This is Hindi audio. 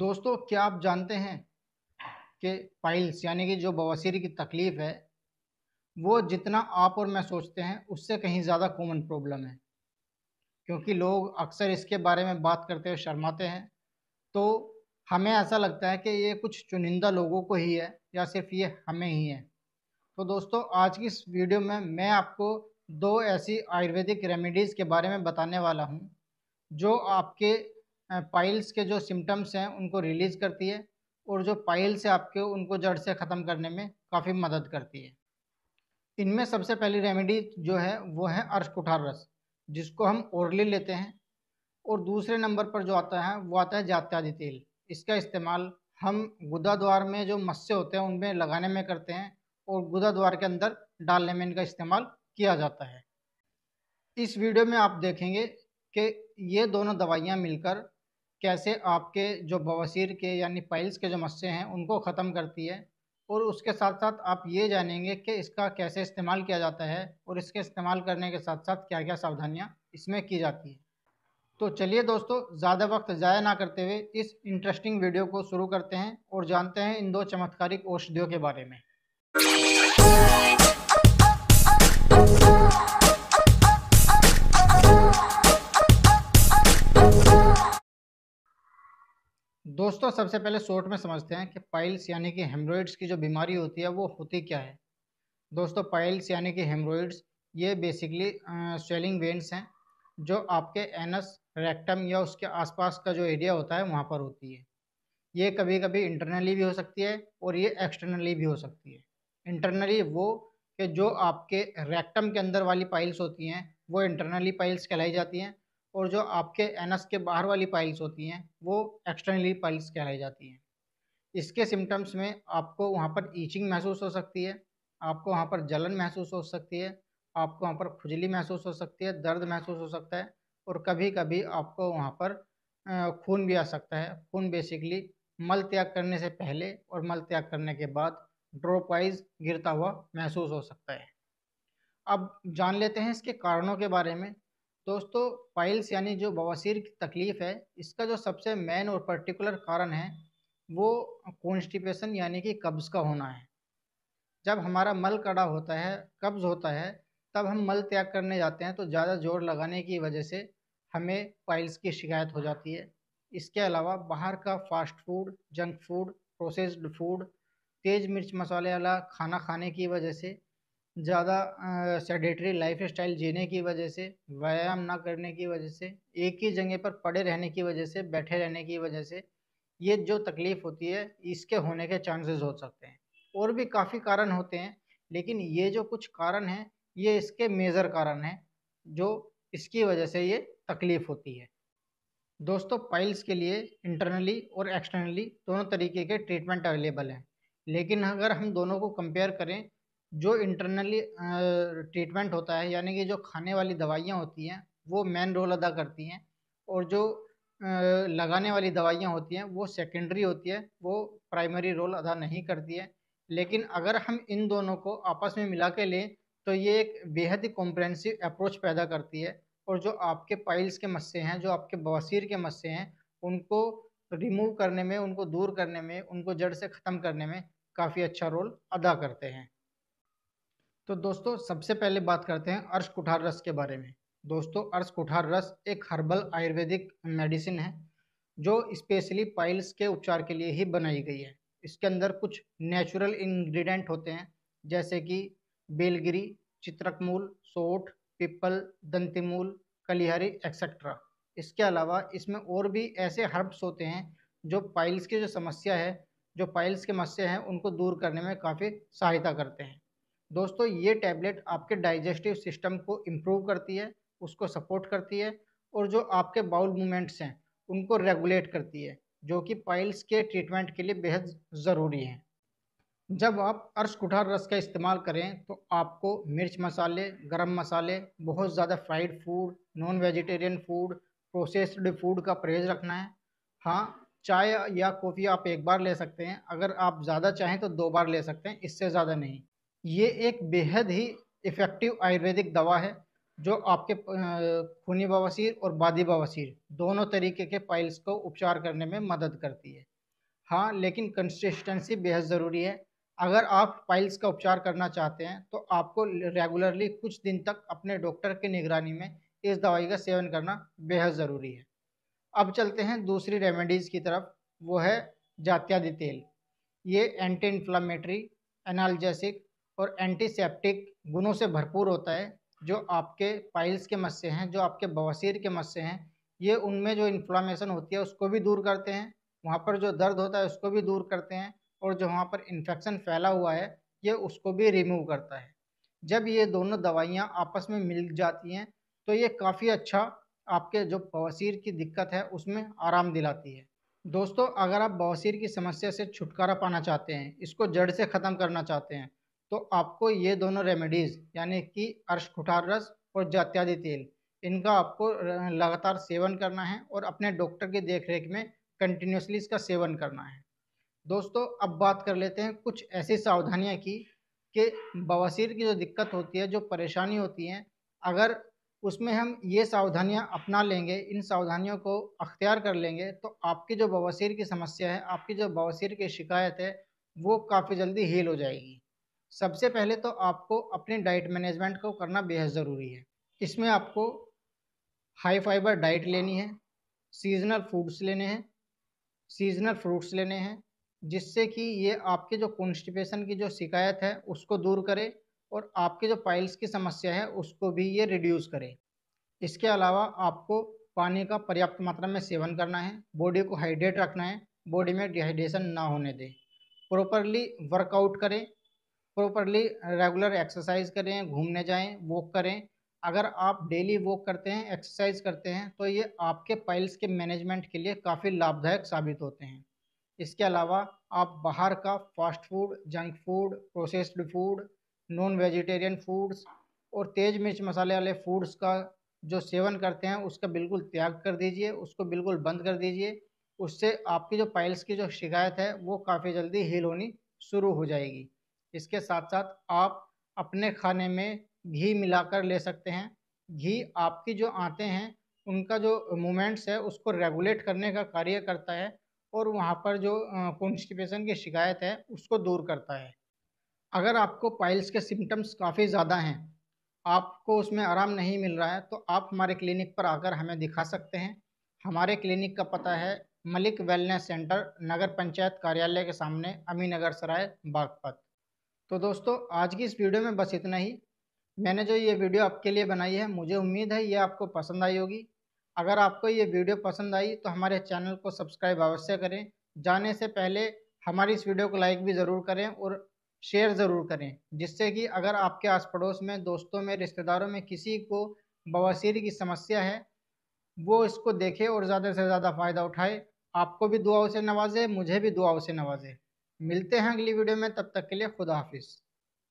दोस्तों क्या आप जानते हैं कि पाइल्स यानी कि जो बवासीर की तकलीफ़ है वो जितना आप और मैं सोचते हैं उससे कहीं ज़्यादा कॉमन प्रॉब्लम है क्योंकि लोग अक्सर इसके बारे में बात करते हुए शर्माते हैं तो हमें ऐसा लगता है कि ये कुछ चुनिंदा लोगों को ही है या सिर्फ ये हमें ही है तो दोस्तों आज की इस वीडियो में मैं आपको दो ऐसी आयुर्वेदिक रेमेडीज़ के बारे में बताने वाला हूँ जो आपके पाइल्स के जो सिम्टम्स हैं उनको रिलीज़ करती है और जो पाइल्स है आपके उनको जड़ से ख़त्म करने में काफ़ी मदद करती है इनमें सबसे पहली रेमेडी जो है वो है अर्श कुठार रस जिसको हम ओरली लेते हैं और दूसरे नंबर पर जो आता है वो आता है जात्यादि तेल इसका इस्तेमाल हम गुदा द्वार में जो मस्से होते हैं उनमें लगाने में करते हैं और गुदा द्वार के अंदर डालने में इनका इस्तेमाल किया जाता है इस वीडियो में आप देखेंगे कि ये दोनों दवाइयाँ मिलकर कैसे आपके जो बवासीर के यानी पाइल्स के जो मस्से हैं उनको ख़त्म करती है और उसके साथ साथ आप ये जानेंगे कि इसका कैसे इस्तेमाल किया जाता है और इसके इस्तेमाल करने के साथ साथ क्या क्या सावधानियाँ इसमें की जाती है तो चलिए दोस्तों ज़्यादा वक्त ज़ाया ना करते हुए इस इंटरेस्टिंग वीडियो को शुरू करते हैं और जानते हैं इन दो चमत्कारिक औषधियों के बारे में दोस्तों सबसे पहले शॉर्ट में समझते हैं कि पाइल्स यानी कि हेमरोइड्स की जो बीमारी होती है वो होती क्या है दोस्तों पाइल्स यानी कि हेमरोइड्स ये बेसिकली स्वेलिंग वेंस हैं जो आपके एनस रेक्टम या उसके आसपास का जो एरिया होता है वहाँ पर होती है ये कभी कभी इंटरनली भी हो सकती है और ये एक्सटर्नली भी हो सकती है इंटरनली वो कि जो आपके रेक्टम के अंदर वाली पाइल्स होती हैं वो इंटरनली पाइल्स कहलाई जाती हैं और जो आपके एनस के बाहर वाली पाइल्स होती हैं वो एक्सटर्नली पाइल्स कहलाई जाती हैं इसके सिम्टम्स में आपको वहाँ पर ईचिंग महसूस हो सकती है आपको वहाँ पर जलन महसूस हो सकती है आपको वहाँ पर खुजली महसूस हो सकती है दर्द महसूस हो सकता है और कभी कभी आपको वहाँ पर खून भी आ सकता है खून बेसिकली मल त्याग करने से पहले और मल त्याग करने के बाद ड्रॉप वाइज गिरता हुआ महसूस हो सकता है अब जान लेते हैं इसके कारणों के बारे में दोस्तों पाइल्स यानी जो बवासीर की तकलीफ़ है इसका जो सबसे मेन और पर्टिकुलर कारण है वो कॉन्स्टिपेशन यानी कि कब्ज़ का होना है जब हमारा मल कड़ा होता है कब्ज़ होता है तब हम मल त्याग करने जाते हैं तो ज़्यादा जोर लगाने की वजह से हमें पाइल्स की शिकायत हो जाती है इसके अलावा बाहर का fast food junk food processed food तेज़ मिर्च मसाले वाला खाना खाने की वजह से ज़्यादा सेडेटरी लाइफ स्टाइल जीने की वजह से व्यायाम ना करने की वजह से एक ही जगह पर पड़े रहने की वजह से बैठे रहने की वजह से ये जो तकलीफ़ होती है इसके होने के चांसेस हो सकते हैं और भी काफ़ी कारण होते हैं लेकिन ये जो कुछ कारण हैं ये इसके मेज़र कारण हैं जो इसकी वजह से ये तकलीफ़ होती है दोस्तों पाइल्स के लिए इंटरनली और एक्सटर्नली दोनों तरीके के ट्रीटमेंट अवेलेबल हैं लेकिन अगर हम दोनों को कंपेयर करें जो इंटरनली ट्रीटमेंट होता है यानी कि जो खाने वाली दवाइयाँ होती हैं वो मेन रोल अदा करती हैं और जो लगाने वाली दवाइयाँ होती हैं वो सेकेंडरी होती है वो प्राइमरी रोल अदा नहीं करती है लेकिन अगर हम इन दोनों को आपस में मिला के लें तो ये एक बेहद ही कॉम्प्रहेंसिव अप्रोच पैदा करती है और जो आपके पाइल्स के मस्से हैं जो आपके बवासीर के मस्से हैं उनको रिमूव करने में उनको दूर करने में उनको जड़ से ख़त्म करने में काफ़ी अच्छा रोल अदा करते हैं तो दोस्तों सबसे पहले बात करते हैं अर्श कुठार रस के बारे में दोस्तों अर्श कुठार रस एक हर्बल आयुर्वेदिक मेडिसिन है जो स्पेशली पाइल्स के उपचार के लिए ही बनाई गई है इसके अंदर कुछ नेचुरल इंग्रेडिएंट होते हैं जैसे कि बेलगिरी चित्रकमूल सोठ पिपल दंतिमूल कलिहरी एक्सेट्रा इसके अलावा इसमें और भी ऐसे हर्ब्स होते हैं जो पाइल्स की जो समस्या है जो पाइल्स के मस्से हैं उनको दूर करने में काफ़ी सहायता करते हैं दोस्तों ये टैबलेट आपके डाइजेस्टिव सिस्टम को इम्प्रूव करती है उसको सपोर्ट करती है और जो आपके बाउल मूवमेंट्स हैं उनको रेगुलेट करती है जो कि पाइल्स के ट्रीटमेंट के लिए बेहद ज़रूरी है जब आप अर्श कुठार रस का इस्तेमाल करें तो आपको मिर्च मसाले गरम मसाले बहुत ज़्यादा fried food non vegetarian food processed food का परहेज रखना है हाँ चाय या कॉफ़ी आप एक बार ले सकते हैं अगर आप ज़्यादा चाहें तो दो बार ले सकते हैं इससे ज़्यादा नहीं ये एक बेहद ही इफ़ेक्टिव आयुर्वेदिक दवा है जो आपके खूनी बवासीर और बादी बवासीर दोनों तरीके के पाइल्स को उपचार करने में मदद करती है हाँ लेकिन कंसिस्टेंसी बेहद ज़रूरी है अगर आप पाइल्स का उपचार करना चाहते हैं तो आपको रेगुलरली कुछ दिन तक अपने डॉक्टर की निगरानी में इस दवाई का सेवन करना बेहद ज़रूरी है अब चलते हैं दूसरी रेमेडीज़ की तरफ वो है जात्यादि तेल ये एंटी इन्फ्लामेटरी एनाल्जेसिक और एंटीसेप्टिक गुणों से भरपूर होता है जो आपके पाइल्स के मस्से हैं जो आपके बवासीर के मस्से हैं ये उनमें जो इन्फ्लामेशन होती है उसको भी दूर करते हैं वहाँ पर जो दर्द होता है उसको भी दूर करते हैं और जो वहाँ पर इन्फेक्शन फैला हुआ है ये उसको भी रिमूव करता है जब ये दोनों दवाइयाँ आपस में मिल जाती हैं तो ये काफ़ी अच्छा आपके जो बवासीर की दिक्कत है उसमें आराम दिलाती है दोस्तों अगर आप बवासीर की समस्या से छुटकारा पाना चाहते हैं इसको जड़ से ख़त्म करना चाहते हैं तो आपको ये दोनों रेमेडीज़ यानी कि अर्श रस और जात्यादि तेल इनका आपको लगातार सेवन करना है और अपने डॉक्टर की देखरेख में कंटिन्यूसली इसका सेवन करना है दोस्तों अब बात कर लेते हैं कुछ ऐसी सावधानियाँ की कि बवासीर की जो दिक्कत होती है जो परेशानी होती है अगर उसमें हम ये सावधानियाँ अपना लेंगे इन सावधानियों को अख्तियार कर लेंगे तो आपकी जो बवासीर की समस्या है आपकी जो बवासीर की शिकायत है वो काफ़ी जल्दी हील हो जाएगी सबसे पहले तो आपको अपने डाइट मैनेजमेंट को करना बेहद ज़रूरी है इसमें आपको हाई फाइबर डाइट लेनी है सीजनल फूड्स लेने हैं सीजनल फ्रूट्स लेने हैं जिससे कि ये आपके जो कॉन्स्टिपेशन की जो शिकायत है उसको दूर करे और आपके जो पाइल्स की समस्या है उसको भी ये रिड्यूस करे इसके अलावा आपको पानी का पर्याप्त मात्रा में सेवन करना है बॉडी को हाइड्रेट रखना है बॉडी में डिहाइड्रेशन ना होने दें प्रॉपरली वर्कआउट करें प्रॉपरली रेगुलर एक्सरसाइज करें घूमने जाएं वॉक करें अगर आप डेली वॉक करते हैं एक्सरसाइज करते हैं तो ये आपके पाइल्स के मैनेजमेंट के लिए काफ़ी लाभदायक साबित होते हैं इसके अलावा आप बाहर का fast food junk food processed food non vegetarian foods और तेज मिर्च मसाले वाले फूड्स का जो सेवन करते हैं उसका बिल्कुल त्याग कर दीजिए उसको बिल्कुल बंद कर दीजिए उससे आपकी जो पाइल्स की जो शिकायत है वो काफ़ी जल्दी हील होनी शुरू हो जाएगी इसके साथ साथ आप अपने खाने में घी मिलाकर ले सकते हैं घी आपकी जो आते हैं उनका जो मूवमेंट्स है उसको रेगुलेट करने का कार्य करता है और वहाँ पर जो कॉन्स्टिपेशन की शिकायत है उसको दूर करता है अगर आपको पाइल्स के सिम्टम्स काफ़ी ज़्यादा हैं आपको उसमें आराम नहीं मिल रहा है तो आप हमारे क्लिनिक पर आकर हमें दिखा सकते हैं हमारे क्लिनिक का पता है मलिक वेलनेस सेंटर नगर पंचायत कार्यालय के सामने अमीनगर सराय बागपत तो दोस्तों आज की इस वीडियो में बस इतना ही मैंने जो ये वीडियो आपके लिए बनाई है मुझे उम्मीद है ये आपको पसंद आई होगी अगर आपको ये वीडियो पसंद आई तो हमारे चैनल को सब्सक्राइब अवश्य करें जाने से पहले हमारी इस वीडियो को लाइक भी ज़रूर करें और शेयर ज़रूर करें जिससे कि अगर आपके आस पड़ोस में दोस्तों में रिश्तेदारों में किसी को बवासीर की समस्या है वो इसको देखे और ज़्यादा से ज़्यादा फ़ायदा उठाए आपको भी दुआओं से नवाजे मुझे भी दुआओं से नवाजे मिलते हैं अगली वीडियो में तब तक के लिए खुदा हाफिज़